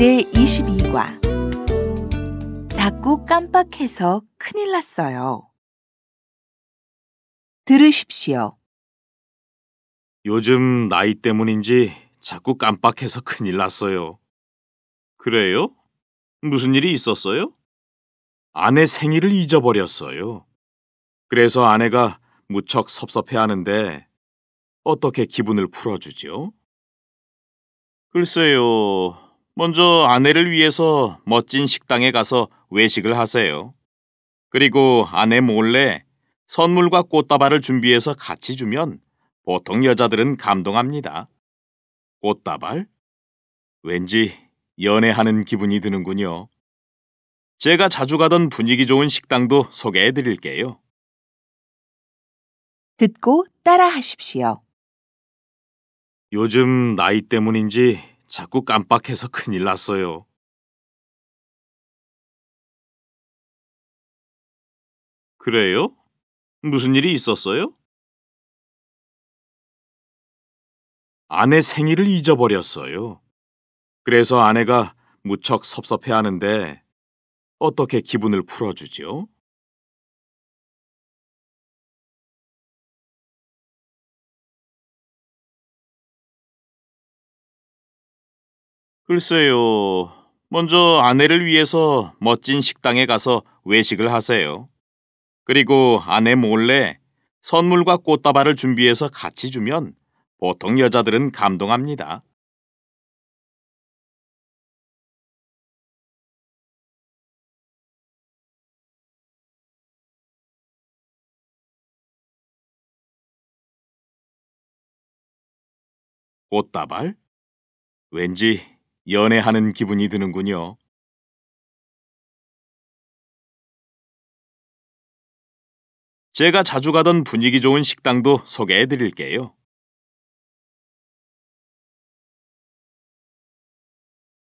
제22과 자꾸 깜빡해서 큰일 났어요. 들으십시오. 요즘 나이 때문인지 자꾸 깜빡해서 큰일 났어요. 그래요? 무슨 일이 있었어요? 아내 생일을 잊어버렸어요. 그래서 아내가 무척 섭섭해하는데 어떻게 기분을 풀어주죠? 글쎄요. 먼저 아내를 위해서 멋진 식당에 가서 외식을 하세요. 그리고 아내 몰래 선물과 꽃다발을 준비해서 같이 주면 보통 여자들은 감동합니다. 꽃다발? 왠지 연애하는 기분이 드는군요. 제가 자주 가던 분위기 좋은 식당도 소개해 드릴게요. 듣고 따라 하십시오. 요즘 나이 때문인지 자꾸 깜빡해서 큰일 났어요. 그래요? 무슨 일이 있었어요? 아내 생일을 잊어버렸어요. 그래서 아내가 무척 섭섭해하는데 어떻게 기분을 풀어주죠? 글쎄요. 먼저 아내를 위해서 멋진 식당에 가서 외식을 하세요. 그리고 아내 몰래 선물과 꽃다발을 준비해서 같이 주면 보통 여자들은 감동합니다. 꽃다발? 왠지 연애하는 기분이 드는군요. 제가 자주 가던 분위기 좋은 식당도 소개해 드릴게요.